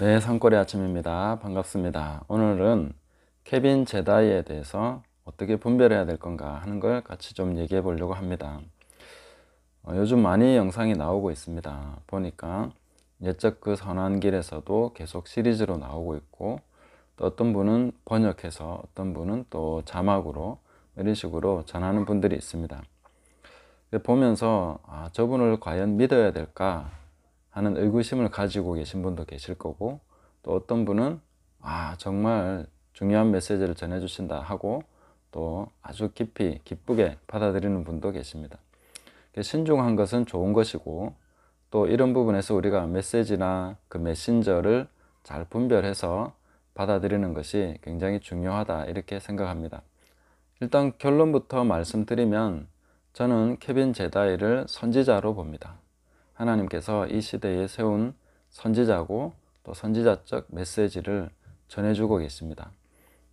네, 상거리 아침입니다. 반갑습니다. 오늘은 케빈 제다이에 대해서 어떻게 분별해야 될 건가 하는 걸 같이 좀 얘기해 보려고 합니다. 어, 요즘 많이 영상이 나오고 있습니다. 보니까 옛적그 선한 길에서도 계속 시리즈로 나오고 있고 또 어떤 분은 번역해서 어떤 분은 또 자막으로 이런 식으로 전하는 분들이 있습니다. 보면서 아, 저분을 과연 믿어야 될까 하는 의구심을 가지고 계신 분도 계실 거고 또 어떤 분은 아 정말 중요한 메시지를 전해주신다 하고 또 아주 깊이 기쁘게 받아들이는 분도 계십니다. 그러니까 신중한 것은 좋은 것이고 또 이런 부분에서 우리가 메시지나 그 메신저를 잘 분별해서 받아들이는 것이 굉장히 중요하다 이렇게 생각합니다. 일단 결론부터 말씀드리면 저는 케빈 제다이를 선지자로 봅니다. 하나님께서 이 시대에 세운 선지자고 또 선지자적 메시지를 전해주고 계십니다.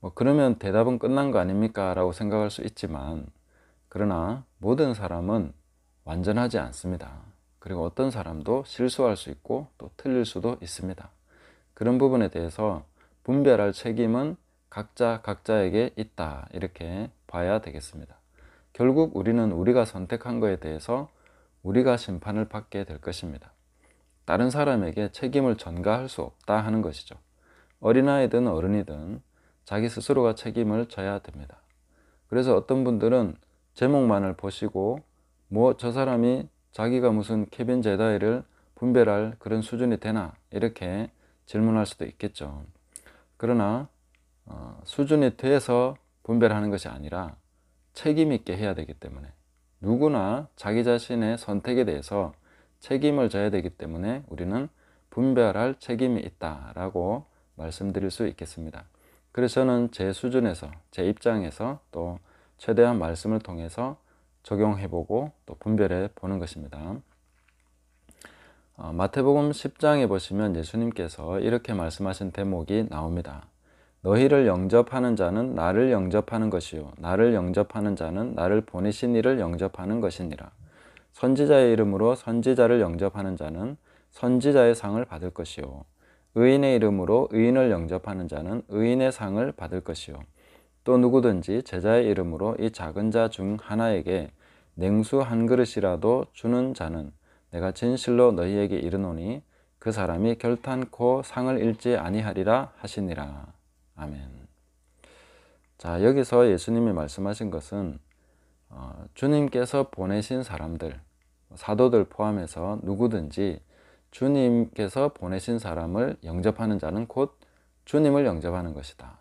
뭐 그러면 대답은 끝난 거 아닙니까? 라고 생각할 수 있지만 그러나 모든 사람은 완전하지 않습니다. 그리고 어떤 사람도 실수할 수 있고 또 틀릴 수도 있습니다. 그런 부분에 대해서 분별할 책임은 각자 각자에게 있다. 이렇게 봐야 되겠습니다. 결국 우리는 우리가 선택한 것에 대해서 우리가 심판을 받게 될 것입니다. 다른 사람에게 책임을 전가할 수 없다 하는 것이죠. 어린아이든 어른이든 자기 스스로가 책임을 져야 됩니다. 그래서 어떤 분들은 제목만을 보시고 뭐 저 사람이 자기가 무슨 케빈 제다이를 분별할 그런 수준이 되나 이렇게 질문할 수도 있겠죠. 그러나 어, 수준에 대해서 분별하는 것이 아니라 책임 있게 해야 되기 때문에 누구나 자기 자신의 선택에 대해서 책임을 져야 되기 때문에 우리는 분별할 책임이 있다라고 말씀드릴 수 있겠습니다. 그래서 저는 제 수준에서, 제 입장에서 또 최대한 말씀을 통해서 적용해보고 또 분별해 보는 것입니다. 어, 마태복음 10장에 보시면 예수님께서 이렇게 말씀하신 대목이 나옵니다. 너희를 영접하는 자는 나를 영접하는 것이요 나를 영접하는 자는 나를 보내신 이를 영접하는 것이니라. 선지자의 이름으로 선지자를 영접하는 자는 선지자의 상을 받을 것이요 의인의 이름으로 의인을 영접하는 자는 의인의 상을 받을 것이요 또 누구든지 제자의 이름으로 이 작은 자 중 하나에게 냉수 한 그릇이라도 주는 자는 내가 진실로 너희에게 이르노니 그 사람이 결탄코 상을 잃지 아니하리라 하시니라. 아멘. 자, 여기서 예수님이 말씀하신 것은 어, 주님께서 보내신 사람들, 사도들 포함해서 누구든지 주님께서 보내신 사람을 영접하는 자는 곧 주님을 영접하는 것이다.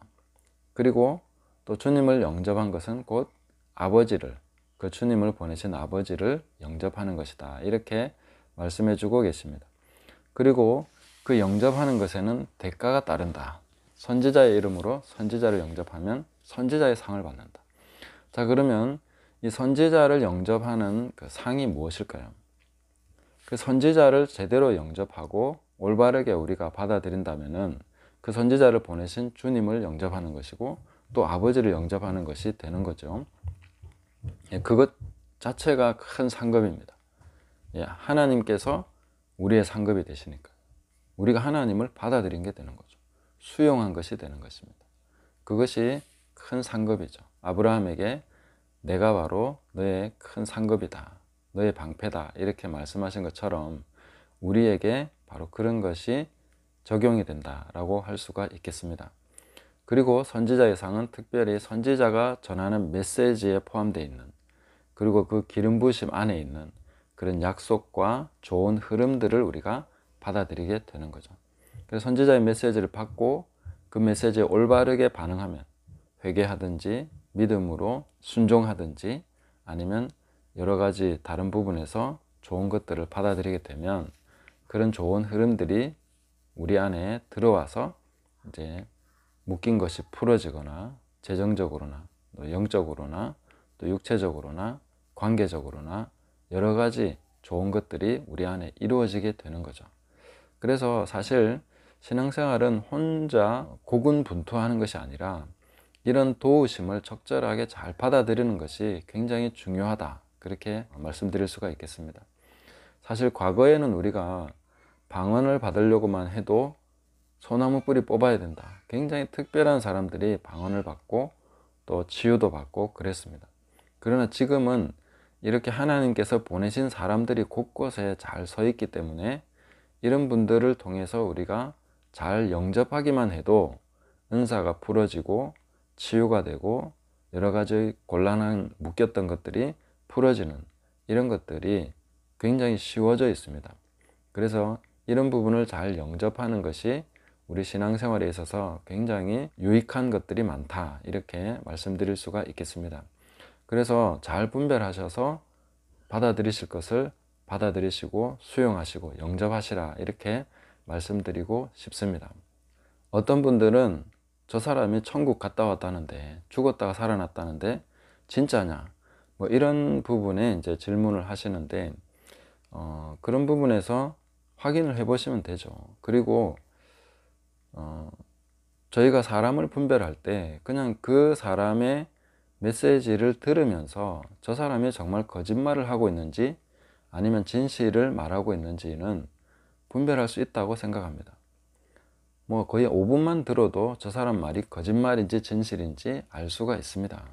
그리고 또 주님을 영접한 것은 곧 아버지를, 그 주님을 보내신 아버지를 영접하는 것이다. 이렇게 말씀해 주고 계십니다. 그리고 그 영접하는 것에는 대가가 따른다. 선지자의 이름으로 선지자를 영접하면 선지자의 상을 받는다. 자, 그러면 이 선지자를 영접하는 그 상이 무엇일까요? 그 선지자를 제대로 영접하고 올바르게 우리가 받아들인다면은 그 선지자를 보내신 주님을 영접하는 것이고 또 아버지를 영접하는 것이 되는 거죠. 예, 그것 자체가 큰 상급입니다. 예, 하나님께서 우리의 상급이 되시니까 우리가 하나님을 받아들인 게 되는 거죠. 수용한 것이 되는 것입니다. 그것이 큰 상급이죠. 아브라함에게 내가 바로 너의 큰 상급이다. 너의 방패다. 이렇게 말씀하신 것처럼 우리에게 바로 그런 것이 적용이 된다라고 할 수가 있겠습니다. 그리고 선지자의 상은 특별히 선지자가 전하는 메시지에 포함되어 있는 그리고 그 기름 부심 안에 있는 그런 약속과 좋은 흐름들을 우리가 받아들이게 되는 거죠. 그래서 선지자의 메시지를 받고 그 메시지에 올바르게 반응하면 회개하든지 믿음으로 순종하든지 아니면 여러 가지 다른 부분에서 좋은 것들을 받아들이게 되면 그런 좋은 흐름들이 우리 안에 들어와서 이제 묶인 것이 풀어지거나 재정적으로나 또 영적으로나 또 육체적으로나 관계적으로나 여러 가지 좋은 것들이 우리 안에 이루어지게 되는 거죠. 그래서 사실 신앙생활은 혼자 고군분투하는 것이 아니라 이런 도우심을 적절하게 잘 받아들이는 것이 굉장히 중요하다. 그렇게 말씀드릴 수가 있겠습니다. 사실 과거에는 우리가 방언을 받으려고만 해도 소나무 뿌리 뽑아야 된다. 굉장히 특별한 사람들이 방언을 받고 또 치유도 받고 그랬습니다. 그러나 지금은 이렇게 하나님께서 보내신 사람들이 곳곳에 잘 서 있기 때문에 이런 분들을 통해서 우리가 잘 영접하기만 해도 은사가 풀어지고 치유가 되고 여러 가지 곤란한 묶였던 것들이 풀어지는 이런 것들이 굉장히 쉬워져 있습니다. 그래서 이런 부분을 잘 영접하는 것이 우리 신앙생활에 있어서 굉장히 유익한 것들이 많다 이렇게 말씀드릴 수가 있겠습니다. 그래서 잘 분별하셔서 받아들이실 것을 받아들이시고 수용하시고 영접하시라 이렇게 말씀드리고 싶습니다. 어떤 분들은 저 사람이 천국 갔다 왔다는데 죽었다가 살아났다는데 진짜냐 뭐 이런 부분에 이제 질문을 하시는데 어, 그런 부분에서 확인을 해 보시면 되죠. 그리고 어, 저희가 사람을 분별할 때 그냥 그 사람의 메시지를 들으면서 저 사람이 정말 거짓말을 하고 있는지 아니면 진실을 말하고 있는지는 분별할 수 있다고 생각합니다. 뭐 거의 5분만 들어도 저 사람 말이 거짓말인지 진실인지 알 수가 있습니다.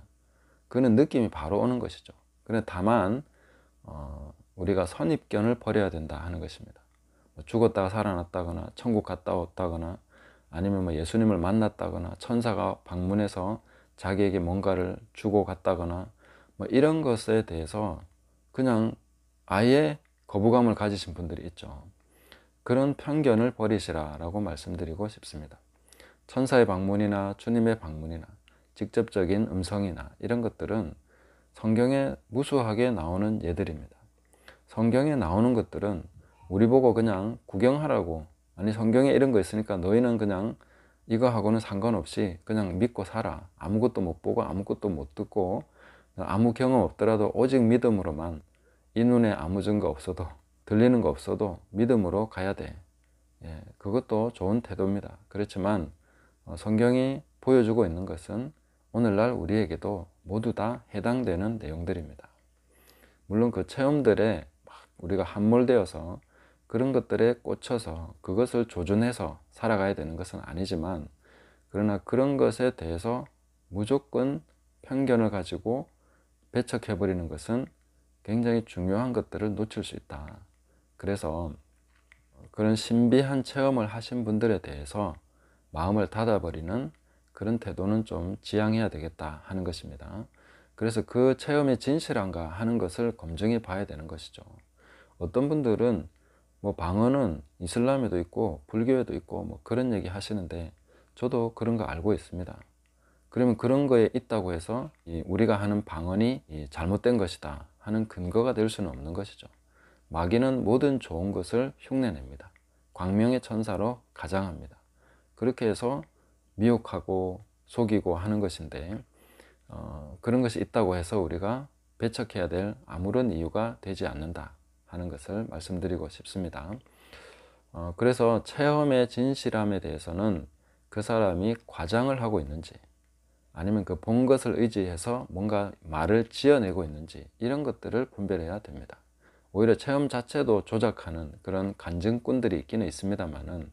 그는 느낌이 바로 오는 것이죠. 그런데 다만 어, 우리가 선입견을 버려야 된다 하는 것입니다. 뭐 죽었다가 살아났다거나 천국 갔다 왔다거나 아니면 뭐 예수님을 만났다거나 천사가 방문해서 자기에게 뭔가를 주고 갔다거나 뭐 이런 것에 대해서 그냥 아예 거부감을 가지신 분들이 있죠. 그런 편견을 버리시라 라고 말씀드리고 싶습니다. 천사의 방문이나 주님의 방문이나 직접적인 음성이나 이런 것들은 성경에 무수하게 나오는 예들입니다. 성경에 나오는 것들은 우리 보고 그냥 구경하라고 아니 성경에 이런 거 있으니까 너희는 그냥 이거하고는 상관없이 그냥 믿고 살아 아무것도 못 보고 아무것도 못 듣고 아무 경험 없더라도 오직 믿음으로만 이 눈에 아무 증거 없어도 들리는 거 없어도 믿음으로 가야 돼. 예, 그것도 좋은 태도입니다. 그렇지만 어, 성경이 보여주고 있는 것은 오늘날 우리에게도 모두 다 해당되는 내용들입니다. 물론 그 체험들에 우리가 함몰되어서 그런 것들에 꽂혀서 그것을 조준해서 살아가야 되는 것은 아니지만 그러나 그런 것에 대해서 무조건 편견을 가지고 배척해버리는 것은 굉장히 중요한 것들을 놓칠 수 있다. 그래서 그런 신비한 체험을 하신 분들에 대해서 마음을 닫아버리는 그런 태도는 좀 지양해야 되겠다 하는 것입니다. 그래서 그 체험이 진실한가 하는 것을 검증해 봐야 되는 것이죠. 어떤 분들은 뭐 방언은 이슬람에도 있고 불교에도 있고 뭐 그런 얘기 하시는데 저도 그런 거 알고 있습니다. 그러면 그런 거에 있다고 해서 우리가 하는 방언이 잘못된 것이다 하는 근거가 될 수는 없는 것이죠. 마귀는 모든 좋은 것을 흉내냅니다. 광명의 천사로 가장합니다. 그렇게 해서 미혹하고 속이고 하는 것인데 어, 그런 것이 있다고 해서 우리가 배척해야 될 아무런 이유가 되지 않는다 하는 것을 말씀드리고 싶습니다. 어, 그래서 체험의 진실함에 대해서는 그 사람이 과장을 하고 있는지 아니면 그 본 것을 의지해서 뭔가 말을 지어내고 있는지 이런 것들을 분별해야 됩니다. 오히려 체험 자체도 조작하는 그런 간증꾼들이 있기는 있습니다만은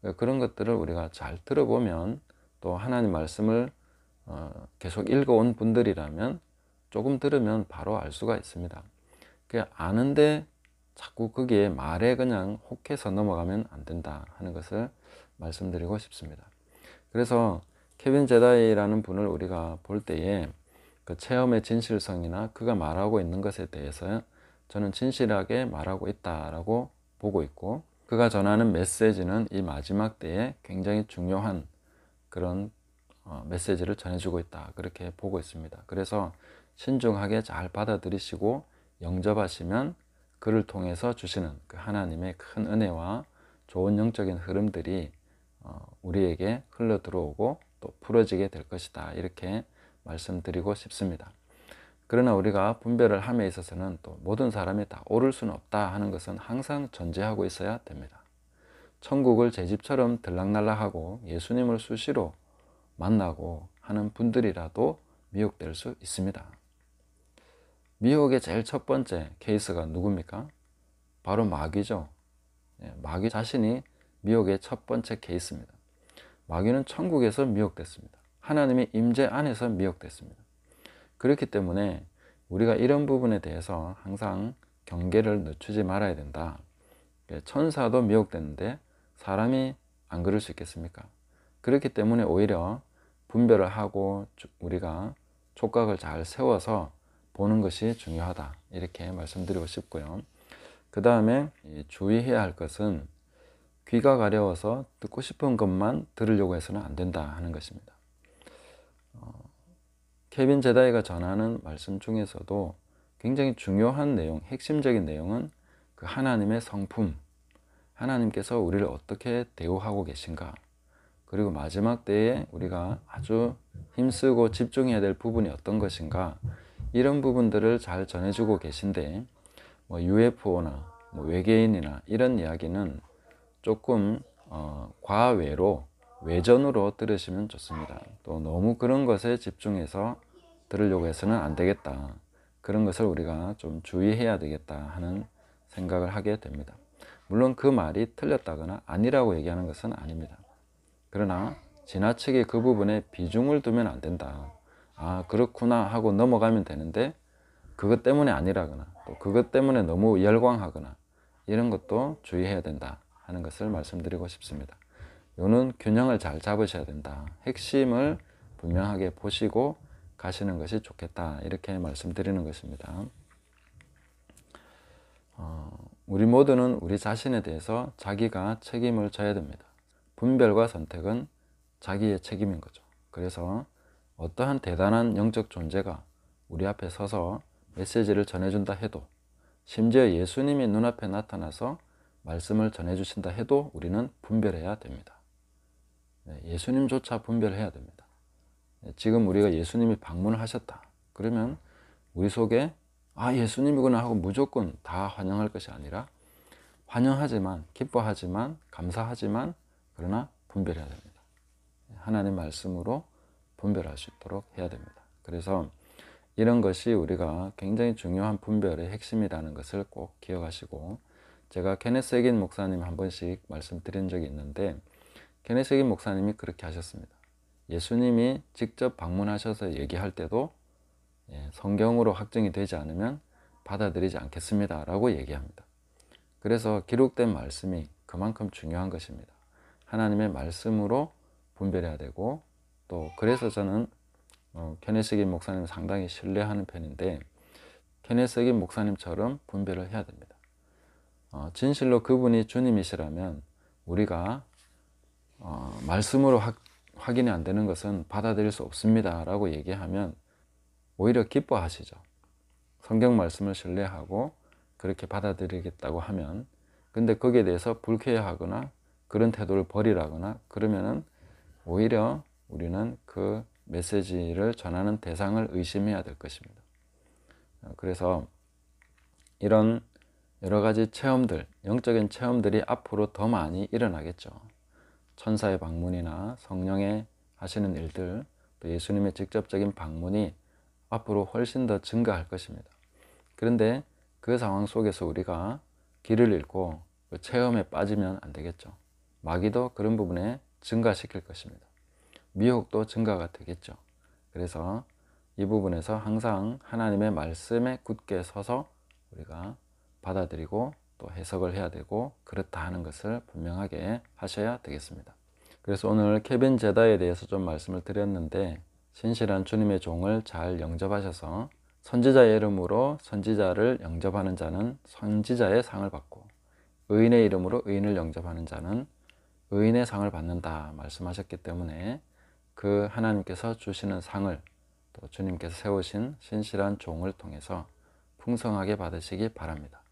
그 그런 것들을 우리가 잘 들어보면 또 하나님 말씀을 어, 계속 읽어온 분들이라면 조금 들으면 바로 알 수가 있습니다. 그 아는데 자꾸 거기에 말에 그냥 혹해서 넘어가면 안 된다 하는 것을 말씀드리고 싶습니다. 그래서 케빈 제다이라는 분을 우리가 볼 때에 그 체험의 진실성이나 그가 말하고 있는 것에 대해서 저는 진실하게 말하고 있다라고 보고 있고 그가 전하는 메시지는 이 마지막 때에 굉장히 중요한 그런 어, 메시지를 전해주고 있다 그렇게 보고 있습니다. 그래서 신중하게 잘 받아들이시고 영접하시면 그를 통해서 주시는 그 하나님의 큰 은혜와 좋은 영적인 흐름들이 어, 우리에게 흘러 들어오고 또 풀어지게 될 것이다 이렇게 말씀드리고 싶습니다. 그러나 우리가 분별을 함에 있어서는 또 모든 사람이 다 오를 수는 없다 하는 것은 항상 전제하고 있어야 됩니다. 천국을 제 집처럼 들락날락하고 예수님을 수시로 만나고 하는 분들이라도 미혹될 수 있습니다. 미혹의 제일 첫 번째 케이스가 누굽니까? 바로 마귀죠. 예, 마귀 자신이 미혹의 첫 번째 케이스입니다. 마귀는 천국에서 미혹됐습니다. 하나님의 임재 안에서 미혹됐습니다. 그렇기 때문에 우리가 이런 부분에 대해서 항상 경계를 늦추지 말아야 된다. 예, 천사도 미혹되는데 사람이 안 그럴 수 있겠습니까? 그렇기 때문에 오히려 분별을 하고 우리가 촉각을 잘 세워서 보는 것이 중요하다. 이렇게 말씀드리고 싶고요. 그 다음에 주의해야 할 것은 귀가 가려워서 듣고 싶은 것만 들으려고 해서는 안 된다 하는 것입니다. 케빈 제다이가 전하는 말씀 중에서도 굉장히 중요한 내용, 핵심적인 내용은 그 하나님의 성품, 하나님께서 우리를 어떻게 대우하고 계신가, 그리고 마지막 때에 우리가 아주 힘쓰고 집중해야 될 부분이 어떤 것인가, 이런 부분들을 잘 전해주고 계신데, 뭐 UFO나 뭐 외계인이나 이런 이야기는 조금 어, 과외로 외전으로 들으시면 좋습니다. 또 너무 그런 것에 집중해서 들으려고 해서는 안 되겠다. 그런 것을 우리가 좀 주의해야 되겠다 하는 생각을 하게 됩니다. 물론 그 말이 틀렸다거나 아니라고 얘기하는 것은 아닙니다. 그러나 지나치게 그 부분에 비중을 두면 안 된다. 아, 그렇구나 하고 넘어가면 되는데 그것 때문에 아니라거나 또 그것 때문에 너무 열광하거나 이런 것도 주의해야 된다 하는 것을 말씀드리고 싶습니다. 요는 균형을 잘 잡으셔야 된다. 핵심을 분명하게 보시고 가시는 것이 좋겠다. 이렇게 말씀드리는 것입니다. 어, 우리 모두는 우리 자신에 대해서 자기가 책임을 져야 됩니다. 분별과 선택은 자기의 책임인 거죠. 그래서 어떠한 대단한 영적 존재가 우리 앞에 서서 메시지를 전해준다 해도 심지어 예수님이 눈앞에 나타나서 말씀을 전해주신다 해도 우리는 분별해야 됩니다. 네, 예수님조차 분별해야 됩니다. 지금 우리가 예수님이 방문을 하셨다. 그러면 우리 속에 아 예수님이구나 하고 무조건 다 환영할 것이 아니라 환영하지만 기뻐하지만 감사하지만 그러나 분별해야 됩니다. 하나님 말씀으로 분별할 수 있도록 해야 됩니다. 그래서 이런 것이 우리가 굉장히 중요한 분별의 핵심이라는 것을 꼭 기억하시고 제가 케네스 에긴 목사님 한 번씩 말씀드린 적이 있는데 케네스 에긴 목사님이 그렇게 하셨습니다. 예수님이 직접 방문하셔서 얘기할 때도 예, 성경으로 확정이 되지 않으면 받아들이지 않겠습니다. 라고 얘기합니다. 그래서 기록된 말씀이 그만큼 중요한 것입니다. 하나님의 말씀으로 분별해야 되고 또 그래서 저는 어, 케네스기 목사님 상당히 신뢰하는 편인데 케네스기 목사님처럼 분별을 해야 됩니다. 어, 진실로 그분이 주님이시라면 우리가 어, 말씀으로 확 확인이 안 되는 것은 받아들일 수 없습니다. 라고 얘기하면 오히려 기뻐하시죠. 성경 말씀을 신뢰하고 그렇게 받아들이겠다고 하면 근데 거기에 대해서 불쾌하거나 그런 태도를 버리라거나 그러면은 오히려 우리는 그 메시지를 전하는 대상을 의심해야 될 것입니다. 어, 그래서 이런 여러 가지 체험들, 영적인 체험들이 앞으로 더 많이 일어나겠죠. 천사의 방문이나 성령의 하시는 일들, 또 예수님의 직접적인 방문이 앞으로 훨씬 더 증가할 것입니다. 그런데 그 상황 속에서 우리가 길을 잃고 그 체험에 빠지면 안 되겠죠. 마귀도 그런 부분에 증가시킬 것입니다. 미혹도 증가가 되겠죠. 그래서 이 부분에서 항상 하나님의 말씀에 굳게 서서 우리가 받아들이고 또 해석을 해야 되고 그렇다 하는 것을 분명하게 하셔야 되겠습니다. 그래서 오늘 케빈 제다에 대해서 좀 말씀을 드렸는데 신실한 주님의 종을 잘 영접하셔서 선지자의 이름으로 선지자를 영접하는 자는 선지자의 상을 받고 의인의 이름으로 의인을 영접하는 자는 의인의 상을 받는다 말씀하셨기 때문에 그 하나님께서 주시는 상을 또 주님께서 세우신 신실한 종을 통해서 풍성하게 받으시기 바랍니다.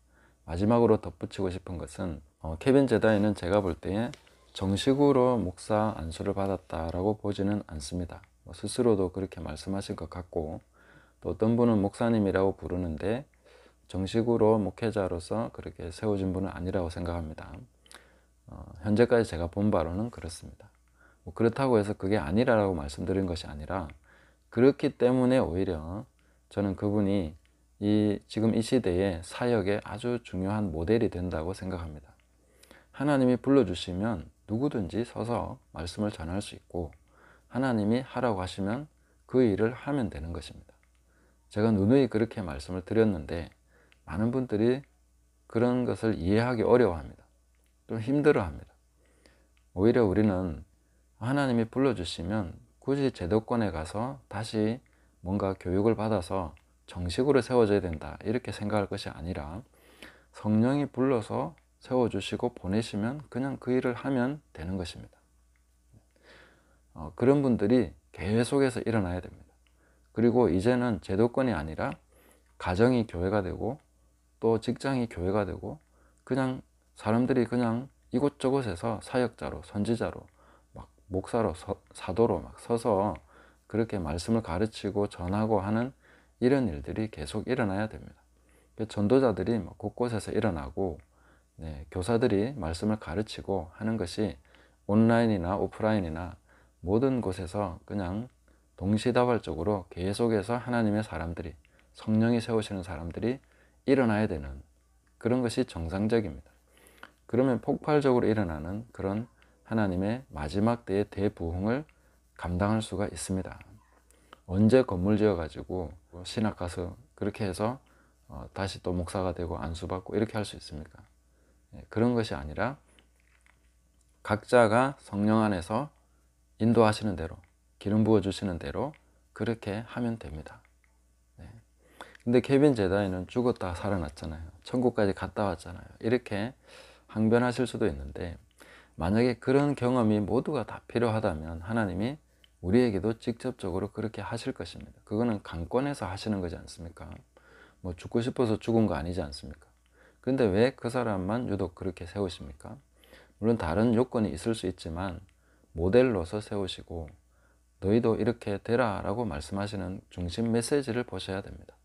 마지막으로 덧붙이고 싶은 것은 어, 케빈 제다이는 제가 볼 때에 정식으로 목사 안수를 받았다라고 보지는 않습니다. 뭐 스스로도 그렇게 말씀하실것 같고 또 어떤 분은 목사님이라고 부르는데 정식으로 목회자로서 그렇게 세워진 분은 아니라고 생각합니다. 어, 현재까지 제가 본 바로는 그렇습니다. 뭐 그렇다고 해서 그게 아니라고 말씀드린 것이 아니라 그렇기 때문에 오히려 저는 그분이 이 지금 이 시대의 사역에 아주 중요한 모델이 된다고 생각합니다. 하나님이 불러주시면 누구든지 서서 말씀을 전할 수 있고 하나님이 하라고 하시면 그 일을 하면 되는 것입니다. 제가 누누이 그렇게 말씀을 드렸는데 많은 분들이 그런 것을 이해하기 어려워합니다. 좀 힘들어합니다. 오히려 우리는 하나님이 불러주시면 굳이 제도권에 가서 다시 뭔가 교육을 받아서 정식으로 세워져야 된다 이렇게 생각할 것이 아니라 성령이 불러서 세워주시고 보내시면 그냥 그 일을 하면 되는 것입니다. 어, 그런 분들이 교 속에서 일어나야 됩니다. 그리고 이제는 제도권이 아니라 가정이 교회가 되고 또 직장이 교회가 되고 그냥 사람들이 그냥 이곳저곳에서 사역자로 선지자로 막 목사로 서, 사도로 막 서서 그렇게 말씀을 가르치고 전하고 하는 이런 일들이 계속 일어나야 됩니다. 그러니까 전도자들이 뭐 곳곳에서 일어나고 네, 교사들이 말씀을 가르치고 하는 것이 온라인이나 오프라인이나 모든 곳에서 그냥 동시다발적으로 계속해서 하나님의 사람들이 성령이 세우시는 사람들이 일어나야 되는 그런 것이 정상적입니다. 그러면 폭발적으로 일어나는 그런 하나님의 마지막 때의 대부흥을 감당할 수가 있습니다. 언제 건물 지어가지고 신학 가서 그렇게 해서 어, 다시 또 목사가 되고 안수받고 이렇게 할 수 있습니까? 예, 그런 것이 아니라 각자가 성령 안에서 인도하시는 대로 기름 부어 주시는 대로 그렇게 하면 됩니다. 네. 근데 케빈 제다이는 죽었다 살아났잖아요. 천국까지 갔다 왔잖아요. 이렇게 항변하실 수도 있는데 만약에 그런 경험이 모두가 다 필요하다면 하나님이 우리에게도 직접적으로 그렇게 하실 것입니다. 그거는 강권해서 하시는 거지 않습니까? 뭐 죽고 싶어서 죽은 거 아니지 않습니까? 근데 왜 그 사람만 유독 그렇게 세우십니까? 물론 다른 요건이 있을 수 있지만 모델로서 세우시고 너희도 이렇게 되라 라고 말씀하시는 중심 메시지를 보셔야 됩니다.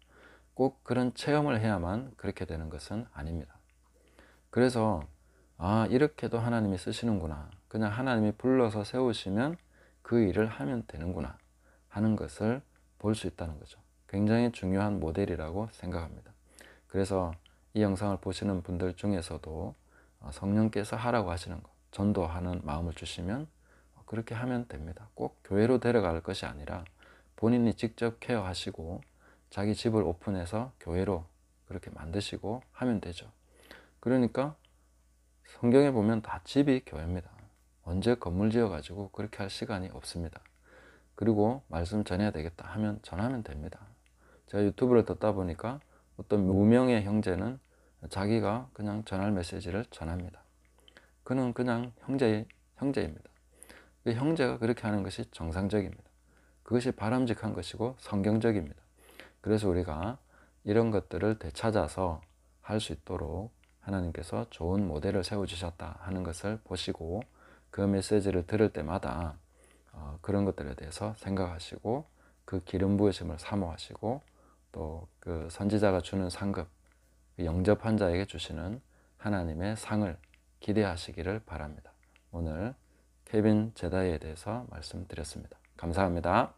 꼭 그런 체험을 해야만 그렇게 되는 것은 아닙니다. 그래서 아 이렇게도 하나님이 쓰시는구나 그냥 하나님이 불러서 세우시면 그 일을 하면 되는구나 하는 것을 볼 수 있다는 거죠. 굉장히 중요한 모델이라고 생각합니다. 그래서 이 영상을 보시는 분들 중에서도 어, 성령께서 하라고 하시는 것, 전도하는 마음을 주시면 그렇게 하면 됩니다. 꼭 교회로 데려갈 것이 아니라 본인이 직접 케어하시고 자기 집을 오픈해서 교회로 그렇게 만드시고 하면 되죠. 그러니까 성경에 보면 다 집이 교회입니다. 언제 건물 지어가지고 그렇게 할 시간이 없습니다. 그리고 말씀 전해야 되겠다 하면 전하면 됩니다. 제가 유튜브를 듣다 보니까 어떤 무명의 형제는 자기가 그냥 전할 메시지를 전합니다. 그는 그냥 형제 형제입니다. 그 형제가 그렇게 하는 것이 정상적입니다. 그것이 바람직한 것이고 성경적입니다. 그래서 우리가 이런 것들을 되찾아서 할 수 있도록 하나님께서 좋은 모델을 세워주셨다 하는 것을 보시고 그 메시지를 들을 때마다 어, 그런 것들에 대해서 생각하시고 그 기름 부으심을 사모하시고 또 그 선지자가 주는 상급 그 영접한 자에게 주시는 하나님의 상을 기대하시기를 바랍니다. 오늘 케빈 제다이에 대해서 말씀드렸습니다. 감사합니다.